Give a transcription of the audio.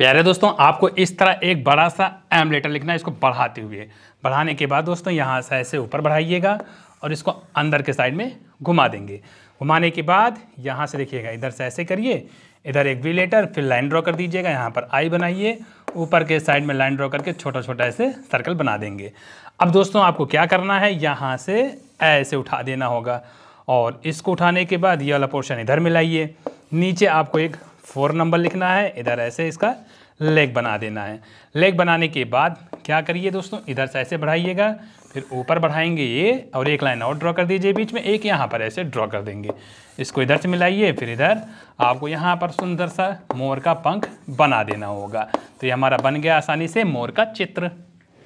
प्यारे दोस्तों आपको इस तरह एक बड़ा सा एम लेटर लिखना है इसको बढ़ाते हुए बढ़ाने के बाद दोस्तों यहाँ से ऐसे ऊपर बढ़ाइएगा और इसको अंदर के साइड में घुमा देंगे घुमाने के बाद यहाँ से देखिएगा इधर से ऐसे करिए इधर एक वी लेटर फिर लाइन ड्रॉ कर दीजिएगा यहाँ पर आई बनाइए ऊपर के साइड में लाइन ड्रॉ करके छोटा छोटा ऐसे सर्कल बना देंगे अब दोस्तों आपको क्या करना है यहाँ से ऐसे उठा देना होगा और इसको उठाने के बाद ये वाला पोर्शन इधर मिलाइए नीचे आपको एक फोर नंबर लिखना है इधर ऐसे इसका लेग बना देना है लेग बनाने के बाद क्या करिए दोस्तों इधर से ऐसे बढ़ाइएगा फिर ऊपर बढ़ाएंगे ये और एक लाइन और ड्रॉ कर दीजिए बीच में एक यहाँ पर ऐसे ड्रॉ कर देंगे इसको इधर से मिलाइए फिर इधर आपको यहाँ पर सुंदर सा मोर का पंख बना देना होगा तो ये हमारा बन गया आसानी से मोर का चित्र